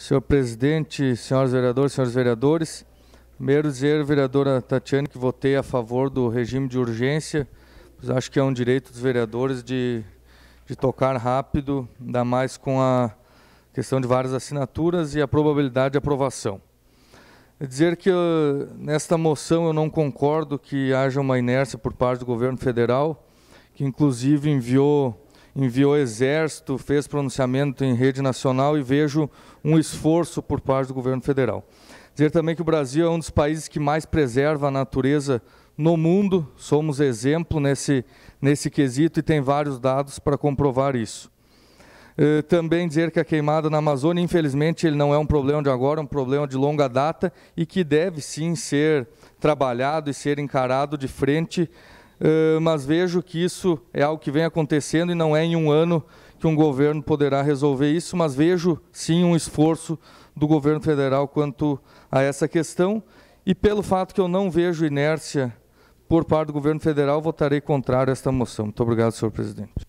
Senhor presidente, senhores vereadores, senhores vereadores, primeiro dizer, vereadora Tatiane, que votei a favor do regime de urgência, pois acho que é um direito dos vereadores de, de tocar rápido, ainda mais com a questão de várias assinaturas e a probabilidade de aprovação. dizer que eu, ah, nesta moção eu não concordo que haja uma inércia por parte do governo federal, que inclusive enviou enviou exército, fez pronunciamento em rede nacional e vejo um esforço por parte do governo federal. Dizer também que o Brasil é um dos países que mais preserva a natureza no mundo, somos exemplo nesse, nesse quesito e tem vários dados para comprovar isso. Eh, também dizer que a queimada na Amazônia, infelizmente, ele não é um problema de agora, é um problema de longa data e que deve sim ser trabalhado e ser encarado de frente ah, mas vejo que isso é algo que vem acontecendo e não é em um ano que um governo poderá resolver isso, mas vejo sim um esforço do governo federal quanto a essa questão. E pelo fato que eu não vejo inércia por parte do governo federal, votarei contrário a esta moção. Muito obrigado, senhor presidente.